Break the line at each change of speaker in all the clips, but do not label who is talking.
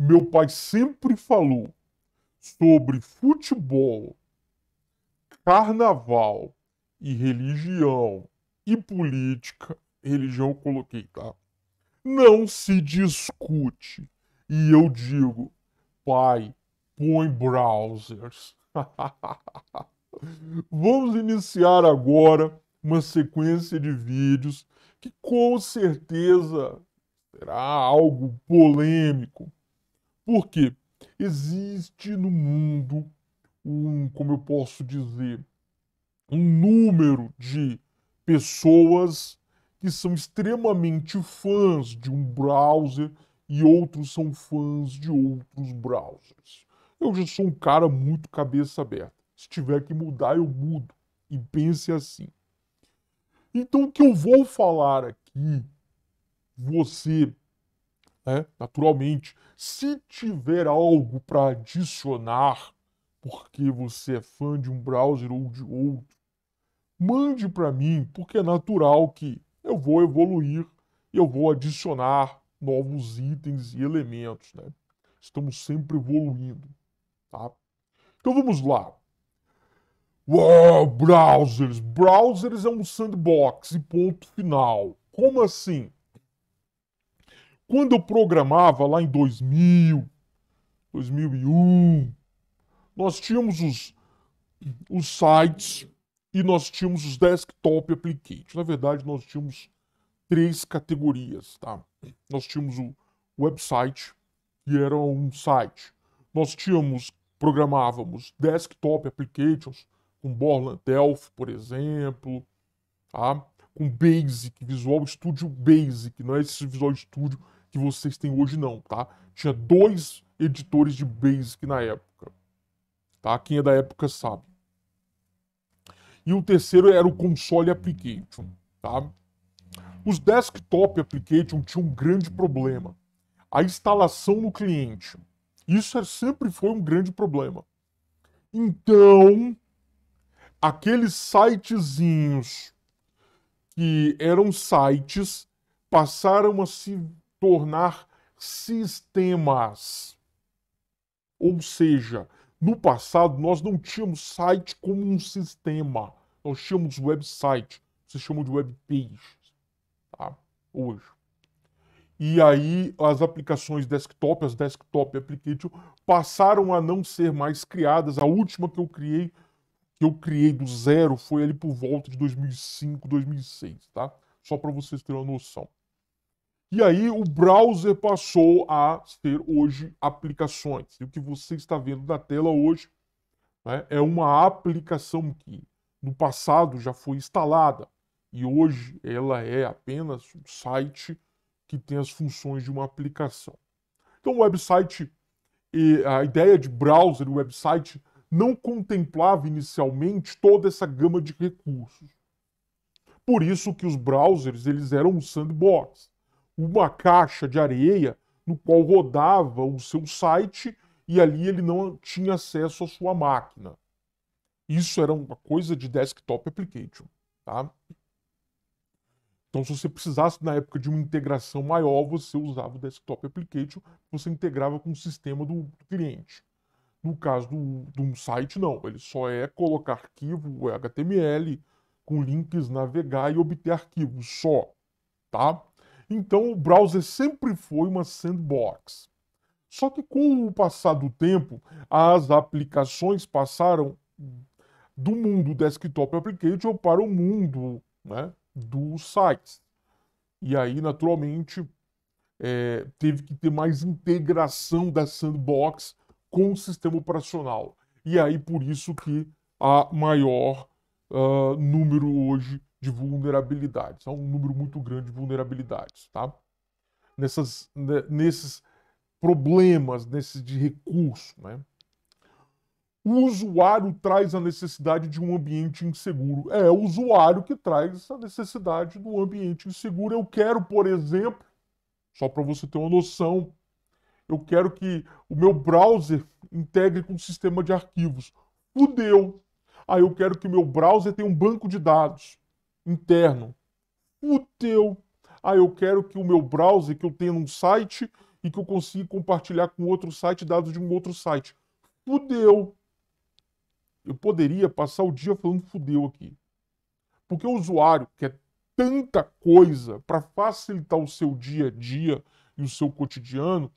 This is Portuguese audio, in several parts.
Meu pai sempre falou sobre futebol, carnaval e religião e política. Religião eu coloquei, tá? Não se discute. E eu digo, pai, põe browsers. Vamos iniciar agora uma sequência de vídeos que com certeza será algo polêmico, porque existe no mundo um, como eu posso dizer, um número de pessoas que são extremamente fãs de um browser e outros são fãs de outros browsers. Eu já sou um cara muito cabeça aberta. Se tiver que mudar, eu mudo. E pense assim. Então, o que eu vou falar aqui, você né? naturalmente. Se tiver algo para adicionar, porque você é fã de um browser ou de outro, mande para mim, porque é natural que eu vou evoluir e eu vou adicionar novos itens e elementos. Né? Estamos sempre evoluindo. Tá? Então vamos lá. Uau, browsers! Browsers é um sandbox e ponto final. Como assim? Quando eu programava lá em 2000, 2001, nós tínhamos os, os sites e nós tínhamos os desktop applications. Na verdade, nós tínhamos três categorias, tá? Nós tínhamos o website, que era um site. Nós tínhamos, programávamos desktop applications com Borland Delphi, por exemplo, tá? Com Basic, Visual Studio Basic, não é esse Visual Studio que vocês têm hoje, não, tá? Tinha dois editores de Basic na época, tá? Quem é da época sabe. E o terceiro era o console application, tá? Os desktop application tinham um grande problema. A instalação no cliente. Isso é, sempre foi um grande problema. Então, aqueles sitezinhos que eram sites passaram a se tornar sistemas. Ou seja, no passado nós não tínhamos site como um sistema. Nós tínhamos website. Se chama de webpage. Tá? Hoje. E aí as aplicações desktop, as desktop application, passaram a não ser mais criadas. A última que eu criei, que eu criei do zero, foi ali por volta de 2005, 2006, tá? Só para vocês terem uma noção. E aí o browser passou a ter hoje aplicações. E o que você está vendo na tela hoje né, é uma aplicação que no passado já foi instalada e hoje ela é apenas um site que tem as funções de uma aplicação. Então o website, a ideia de browser e website não contemplava inicialmente toda essa gama de recursos. Por isso que os browsers eles eram um sandbox uma caixa de areia no qual rodava o seu site e ali ele não tinha acesso à sua máquina. Isso era uma coisa de desktop application, tá? Então, se você precisasse na época de uma integração maior, você usava o desktop application, você integrava com o sistema do, cliente. No caso do, de um site, não. Ele só é colocar arquivo é HTML com links, navegar e obter arquivos só, tá? Então o browser sempre foi uma sandbox. Só que com o passar do tempo, as aplicações passaram do mundo desktop application para o mundo né, dos sites. E aí, naturalmente, é, teve que ter mais integração da sandbox com o sistema operacional. E aí, por isso que há maior uh, número hoje de vulnerabilidades. Há é um número muito grande de vulnerabilidades, tá? Nessas, né, nesses problemas, nesses de recurso, né? O usuário traz a necessidade de um ambiente inseguro. É, o usuário que traz a necessidade do ambiente inseguro. Eu quero, por exemplo, só para você ter uma noção, eu quero que o meu browser integre com o sistema de arquivos. Fudeu! Aí ah, eu quero que o meu browser tenha um banco de dados interno. fudeu. Ah, eu quero que o meu browser que eu tenho num site e que eu consiga compartilhar com outro site dados de um outro site. Fudeu. Eu poderia passar o dia falando fudeu aqui. Porque o usuário quer é tanta coisa para facilitar o seu dia a dia e o seu cotidiano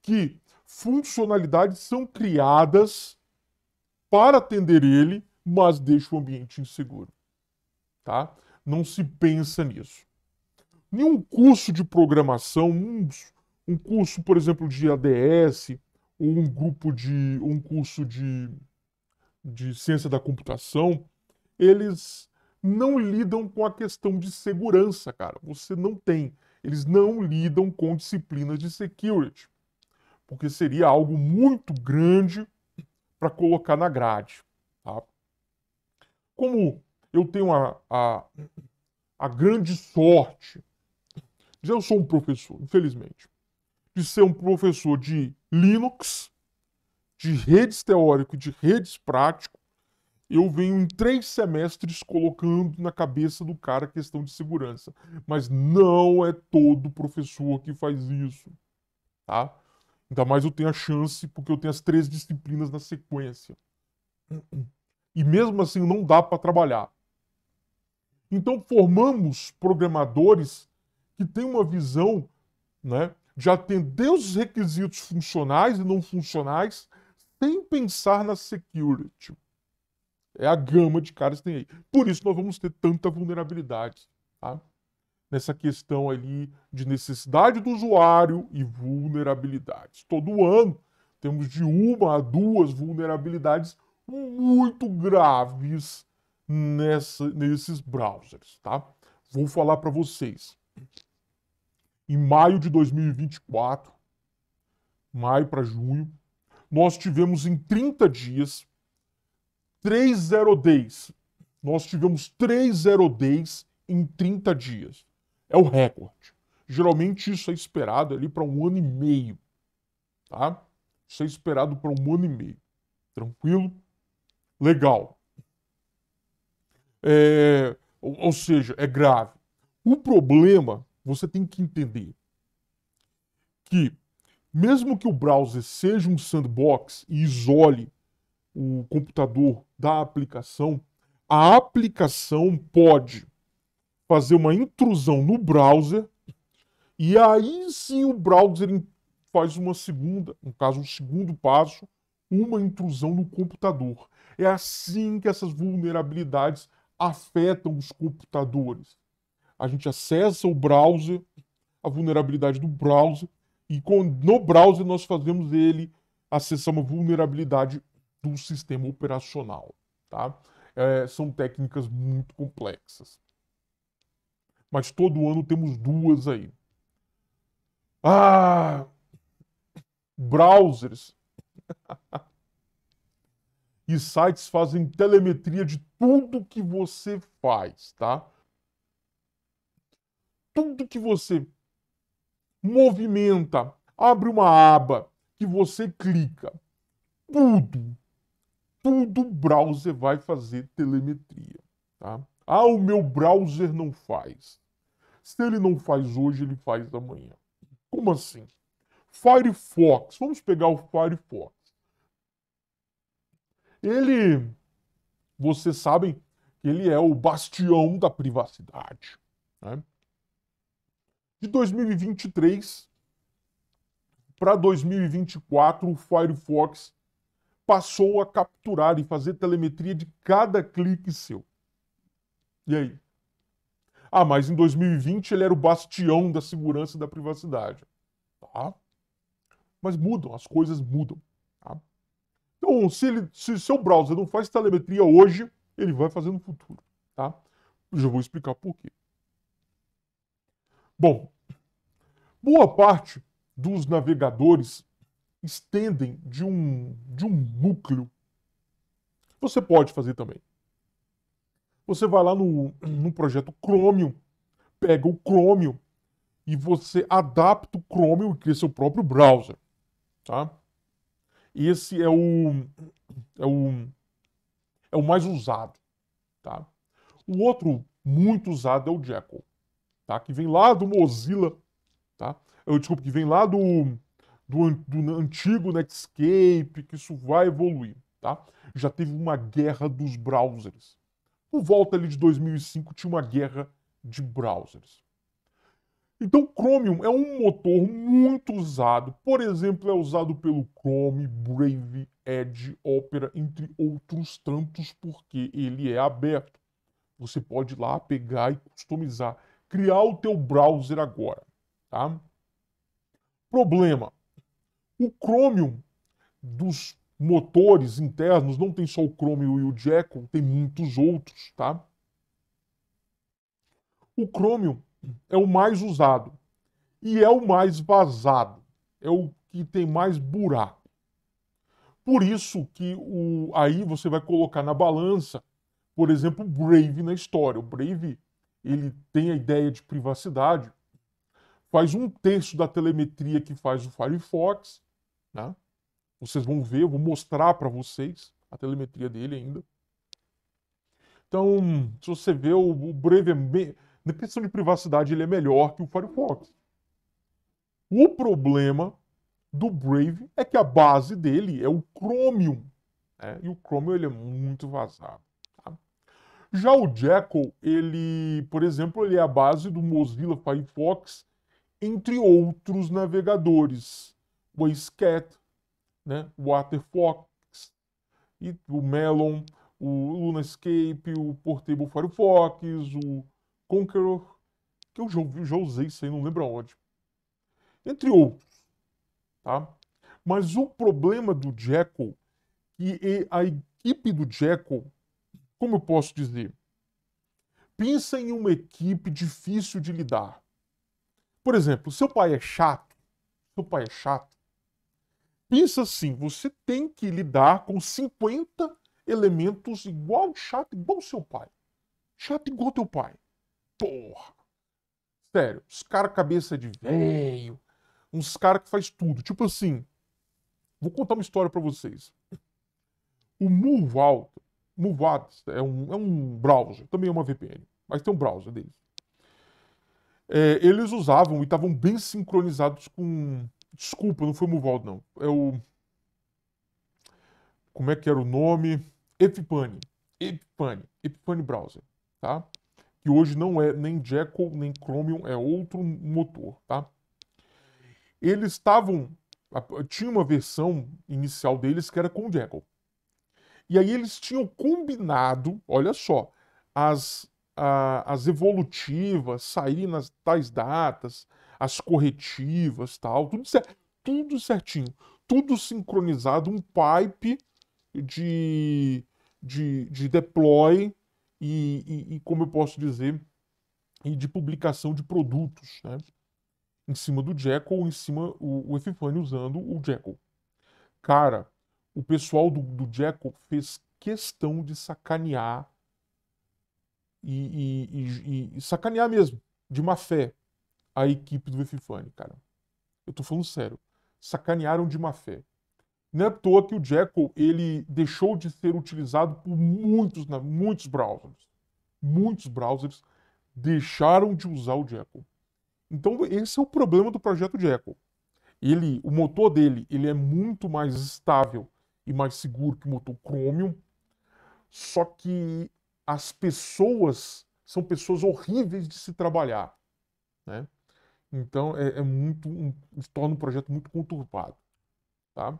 que funcionalidades são criadas para atender ele, mas deixa o ambiente inseguro. Tá? não se pensa nisso. Nenhum curso de programação, um, um curso, por exemplo, de ADS, ou um grupo de. um curso de, de ciência da computação, eles não lidam com a questão de segurança, cara. Você não tem. Eles não lidam com disciplinas de security, porque seria algo muito grande para colocar na grade. Tá? Como eu tenho a, a, a grande sorte já eu sou um professor, infelizmente, de ser um professor de Linux, de redes teórico e de redes prático. Eu venho em três semestres colocando na cabeça do cara a questão de segurança. Mas não é todo professor que faz isso, tá? Ainda mais eu tenho a chance, porque eu tenho as três disciplinas na sequência. E mesmo assim não dá para trabalhar. Então formamos programadores que têm uma visão né, de atender os requisitos funcionais e não funcionais sem pensar na security. É a gama de caras que tem aí. Por isso nós vamos ter tanta vulnerabilidade. Tá? Nessa questão ali de necessidade do usuário e vulnerabilidades. Todo ano temos de uma a duas vulnerabilidades muito graves nessa, nesses browsers, tá? Vou falar para vocês. Em maio de 2024, maio para junho, nós tivemos em 30 dias 30 zero days. Nós tivemos 30 zero days em 30 dias. É o recorde. Geralmente isso é esperado ali para um ano e meio, tá? Isso é esperado para um ano e meio. Tranquilo? Legal. É, ou, seja, é grave. O problema, você tem que entender que, mesmo que o browser seja um sandbox e isole o computador da aplicação, a aplicação pode fazer uma intrusão no browser e aí sim o browser faz uma segunda, no caso, um segundo passo, uma intrusão no computador. É assim que essas vulnerabilidades afetam os computadores. A gente acessa o browser, a vulnerabilidade do browser, e no browser nós fazemos ele acessar uma vulnerabilidade do sistema operacional. Tá? É, são técnicas muito complexas. Mas todo ano temos duas aí. Ah! Browsers. e sites fazem telemetria de tudo que você faz, tá? Tudo que você movimenta, abre uma aba que você clica. Tudo. Tudo o browser vai fazer telemetria, tá? Ah, o meu browser não faz. Se ele não faz hoje, ele faz amanhã. Como assim? Firefox, vamos pegar o Firefox. Ele, vocês sabem, ele é o bastião da privacidade. Né? De 2023 para 2024, o Firefox passou a capturar e fazer telemetria de cada clique seu. E aí? Ah, mas em 2020 ele era o bastião da segurança e da privacidade. Tá? Mas mudam, as coisas mudam. Então, se, ele, se seu browser não faz telemetria hoje, ele vai fazer no futuro, tá? Eu já vou explicar por quê. Bom, boa parte dos navegadores estendem de um, de um núcleo. Você pode fazer também. Você vai lá no, no projeto Chromium, pega o Chromium e você adapta o Chromium e cria seu próprio browser, tá? E esse é o, é o, é o mais usado. Tá? O outro muito usado é o Jekyll, tá? que vem lá do Mozilla. Tá? Eu, desculpa, que vem lá do, do, do antigo Netscape, que isso vai evoluir. Tá? Já teve uma guerra dos browsers. Por volta ali de 2005 tinha uma guerra de browsers. Então, o Chromium é um motor muito usado. Por exemplo, é usado pelo Chrome, Brave, Edge, Opera, entre outros tantos, porque ele é aberto. Você pode ir lá pegar e customizar, criar o teu browser agora, tá? Problema: o Chromium dos motores internos não tem só o Chromium e o Jekyll, tem muitos outros, tá? O Chromium é o mais usado e é o mais vazado, é o que tem mais buraco. Por isso que o, aí você vai colocar na balança, por exemplo, o Brave na história. O Brave ele tem a ideia de privacidade, faz um terço da telemetria que faz o Firefox, né? Vocês vão ver, eu vou mostrar para vocês a telemetria dele ainda. Então, se você vê, o Brave é, na questão de privacidade, ele é melhor que o Firefox. O problema do Brave é que a base dele é o Chromium. Né? E o Chromium ele é muito vazado. Tá? Já o Jekyll, ele, por exemplo, ele é a base do Mozilla Firefox, entre outros navegadores. O Scat, né? o Waterfox, o Melon, o Lunascape, o Portable Firefox, o Conqueror, que eu já ouvi, já usei isso aí, não lembro aonde. Entre outros, tá? Mas o problema do Jekyll, e a equipe do Jekyll, como eu posso dizer? Pensa em uma equipe difícil de lidar. Por exemplo, seu pai é chato, seu pai é chato. Pensa assim, você tem que lidar com 50 elementos igual chato, igual seu pai. Chato igual teu pai porra. Sério, os caras cabeça de velho, uns caras que faz tudo. Tipo assim, vou contar uma história para vocês. O Murvalt, Murvat é um, é um browser, também é uma VPN, mas tem um browser deles. É, eles usavam e estavam bem sincronizados com. Desculpa, não foi Murvalt, não. É o. Como é que era o nome? Epipane. Epipane. Epipane Browser, tá? que hoje não é nem Jekyll nem Chromium, é outro motor, tá? Eles estavam tinha uma versão inicial deles que era com Jekyll. E aí eles tinham combinado, olha só, as a, as evolutivas saírem nas tais datas, as corretivas, tal, tudo certo, tudo certinho, tudo sincronizado, um pipe de de, de deploy e, e, e como eu posso dizer, e de publicação de produtos, né? Em cima do Jekyll ou em cima o, o usando o Jekyll. Cara, o pessoal do, do Jekyll fez questão de sacanear e, e, e, sacanear mesmo, de má fé, a equipe do Epifânio, cara. Eu tô falando sério. Sacanearam de má fé. Não é à toa que o Jekyll ele deixou de ser utilizado por muitos, muitos browsers. Muitos browsers deixaram de usar o Jekyll. Então esse é o problema do projeto Jekyll. Ele, o motor dele, ele é muito mais estável e mais seguro que o motor Chromium. Só que as pessoas são pessoas horríveis de se trabalhar, né? Então é, é muito, um, torna um projeto muito conturbado, tá?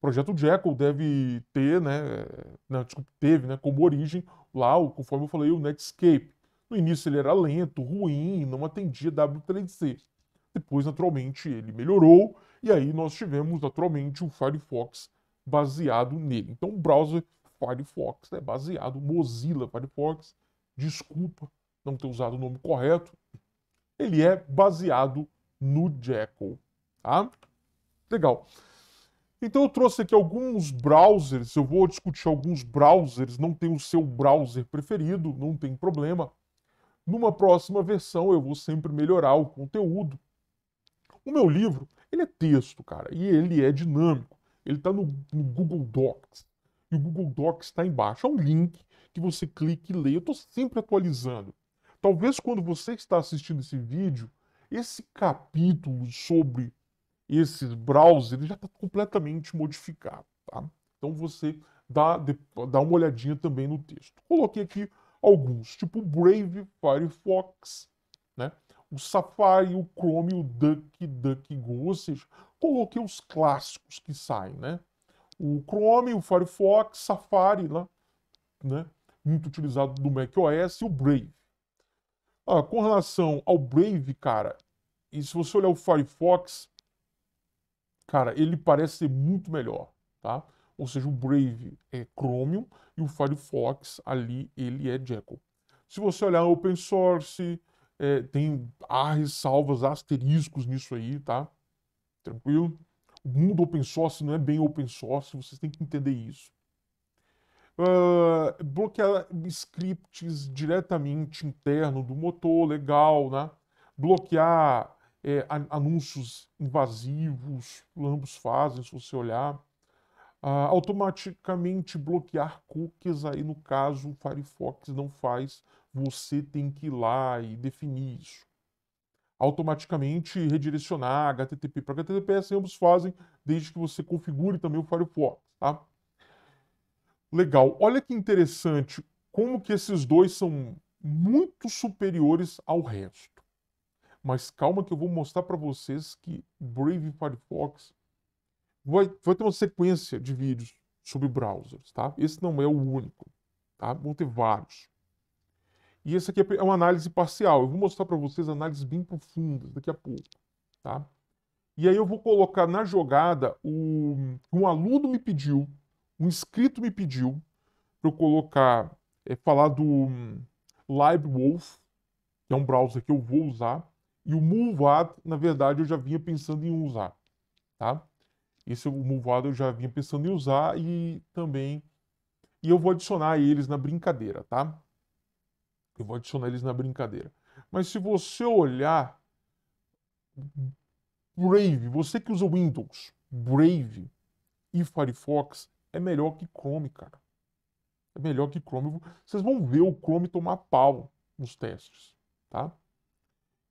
O projeto Jekyll deve ter, né, eh, não, desculpa, teve né, como origem lá, conforme eu falei, o Netscape. No início ele era lento, ruim, não atendia W3C. Depois, naturalmente, ele melhorou e aí nós tivemos, naturalmente, o Firefox baseado nele. Então, o browser Firefox é né, baseado, Mozilla Firefox, desculpa não ter usado o nome correto, ele é baseado no Jekyll, tá? Legal. Então eu trouxe aqui alguns browsers, eu vou discutir alguns browsers, não tem o seu browser preferido, não tem problema. Numa próxima versão eu vou sempre melhorar o conteúdo. O meu livro, ele é texto, cara, e ele é dinâmico. Ele está no, no, Google Docs. E o Google Docs está embaixo. É um link que você clica e lê. Eu estou sempre atualizando. Talvez quando você está assistindo esse vídeo, esse capítulo sobre esse browser ele já está completamente modificado. Tá? Então você dá, dá uma olhadinha também no texto. Coloquei aqui alguns, tipo Brave, Firefox, né? o Safari, o Chrome, o DuckDuckGo, ou seja, coloquei os clássicos que saem, né? O Chrome, o Firefox, Safari, lá, né? muito utilizado do macOS, e o Brave. Ah, com relação ao Brave, cara, e se você olhar o Firefox, cara, ele parece ser muito melhor, tá? Ou seja, o Brave é Chromium e o Firefox ali ele é Jekyll. Se você olhar open source, é, tem ah, salvas asteriscos nisso aí, tá? Tranquilo? O mundo open source não é bem open source, vocês têm que entender isso. Uh, bloquear scripts diretamente interno do motor, legal, né? Bloquear é, anúncios invasivos, ambos fazem, se você olhar. Ah, automaticamente bloquear cookies, aí no caso o Firefox não faz, você tem que ir lá e definir isso. Automaticamente redirecionar HTTP para HTTPS, é assim, ambos fazem, desde que você configure também o Firefox, tá? Legal, olha que interessante como que esses dois são muito superiores ao resto. Mas calma que eu vou mostrar para vocês que Brave Firefox vai, vai ter uma sequência de vídeos sobre browsers, tá? Esse não é o único, tá? Vão ter vários. E essa aqui é uma análise parcial. Eu vou mostrar para vocês análises bem profundas daqui a pouco, tá? E aí eu vou colocar na jogada o um aluno me pediu, um inscrito me pediu para eu colocar é, falar do um, LiveWolf, que é um browser que eu vou usar, e o Mulvad, na verdade, eu já vinha pensando em usar, tá? Esse o Mulvad eu já vinha pensando em usar e também... E eu vou adicionar eles na brincadeira, tá? Eu vou adicionar eles na brincadeira. Mas se você olhar... Brave, você que usa Windows, Brave e Firefox é melhor que Chrome, cara. É melhor que Chrome. Vocês vão ver o Chrome tomar pau nos testes, tá?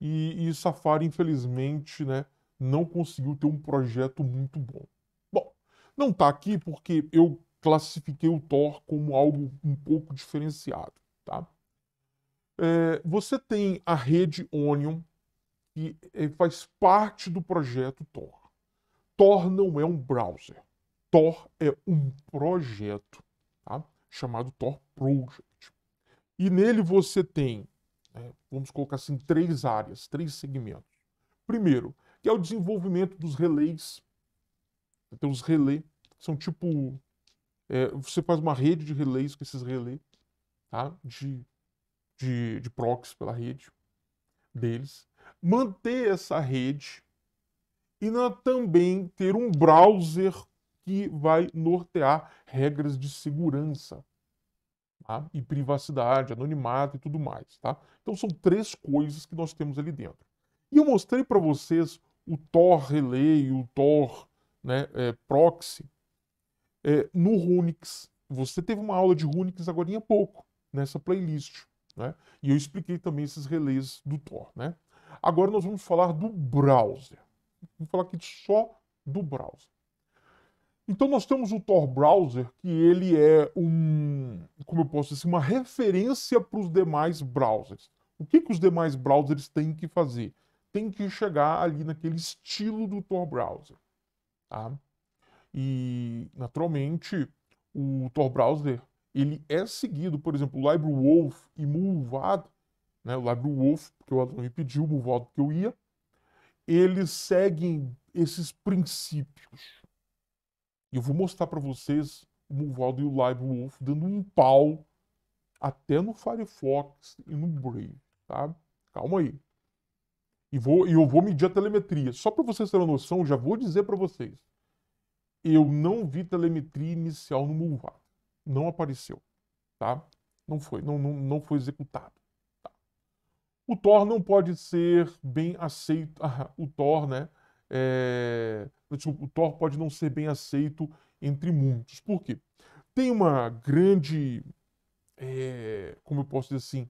E, e Safari, infelizmente, né, não conseguiu ter um projeto muito bom. Bom, não está aqui porque eu classifiquei o Thor como algo um pouco diferenciado, tá? É, você tem a rede Onion, que é, faz parte do projeto Tor. Tor não é um browser. Tor é um projeto, tá? chamado Tor Project. E nele você tem né, vamos colocar assim, três áreas, três segmentos. Primeiro, que é o desenvolvimento dos relés. Então, os relays são tipo. É, você faz uma rede de relés com esses relays, tá? De, de, de proxy pela rede deles. Manter essa rede e na, também ter um browser que vai nortear regras de segurança tá? e privacidade, anonimato e tudo mais. Tá? Então são três coisas que nós temos ali dentro. E eu mostrei para vocês o Tor Relay, o Tor né, é, Proxy é, no Runix. Você teve uma aula de Runix agora há pouco, nessa playlist. Né? E eu expliquei também esses relays do Tor. Né? Agora nós vamos falar do browser. Vamos falar aqui só do browser. Então nós temos o Tor Browser, que ele é um, como eu posso dizer, assim, uma referência para os demais browsers. O que, que os demais browsers têm que fazer? Tem que chegar ali naquele estilo do Tor Browser. Tá? E, naturalmente, o Tor Browser ele é seguido, por exemplo, o LibreWolf e Mulvad, né? o LibreWolf, porque o Adão me pediu, o Mulvad, porque eu ia, eles seguem esses princípios. E eu vou mostrar para vocês o Movaldo e o Live dando um pau até no Firefox e no Brave, tá? Calma aí. E vou, eu vou medir a telemetria. Só para vocês terem uma noção, já vou dizer para vocês. Eu não vi telemetria inicial no Mulvaldo. Não apareceu, tá? Não foi, não, não, não foi executado. Tá? O Tor não pode ser bem aceito. o Tor, né? é, o Thor pode não ser bem aceito entre muitos. Por quê? Tem uma grande, é, como eu posso dizer assim,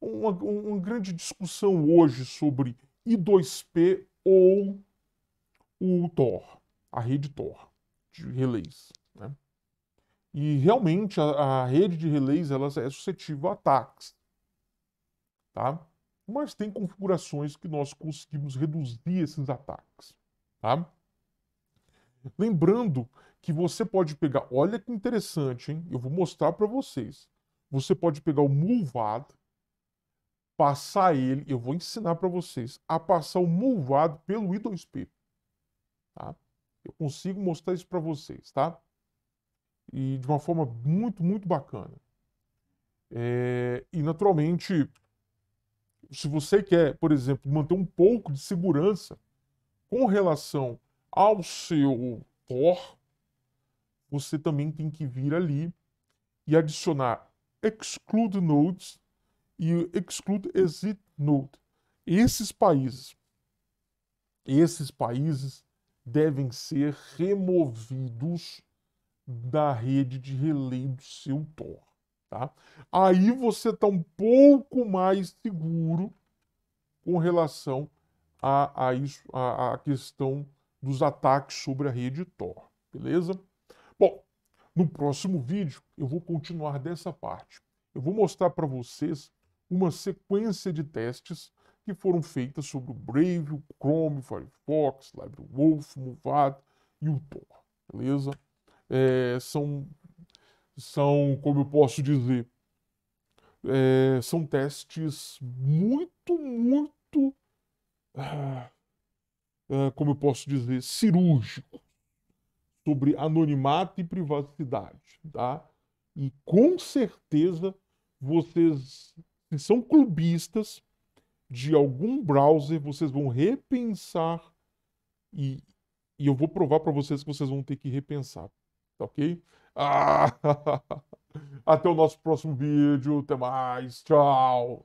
uma, uma grande discussão hoje sobre I2P ou o Thor, a rede Thor de relays. Né? E realmente a, a, rede de relays ela é suscetível a ataques. Tá? mas tem configurações que nós conseguimos reduzir esses ataques. Tá? Lembrando que você pode pegar, olha que interessante, hein? Eu vou mostrar para vocês. Você pode pegar o Mulvad, passar ele, eu vou ensinar para vocês a passar o Mulvad pelo I2P. Tá? Eu consigo mostrar isso para vocês, tá? E de uma forma muito, muito bacana. É, e naturalmente se você quer, por exemplo, manter um pouco de segurança com relação ao seu tor, você também tem que vir ali e adicionar exclude nodes e exclude exit node. Esses países, esses países devem ser removidos da rede de relay do seu Tor. Tá? Aí você está um pouco mais seguro com relação a, a, isso, a, a questão dos ataques sobre a rede Tor, beleza? Bom, no próximo vídeo eu vou continuar dessa parte. Eu vou mostrar para vocês uma sequência de testes que foram feitas sobre o Brave, o Chrome, o Firefox, o LiveWolf, o Movad e o Tor, beleza? É, são são, como eu posso dizer, é, são testes muito, muito, ah, é, como eu posso dizer, cirúrgicos sobre anonimato e privacidade, tá? E com certeza vocês, se são clubistas de algum browser, vocês vão repensar e, e eu vou provar para vocês que vocês vão ter que repensar, tá ok? Ah, até o nosso próximo vídeo. Até mais. Tchau.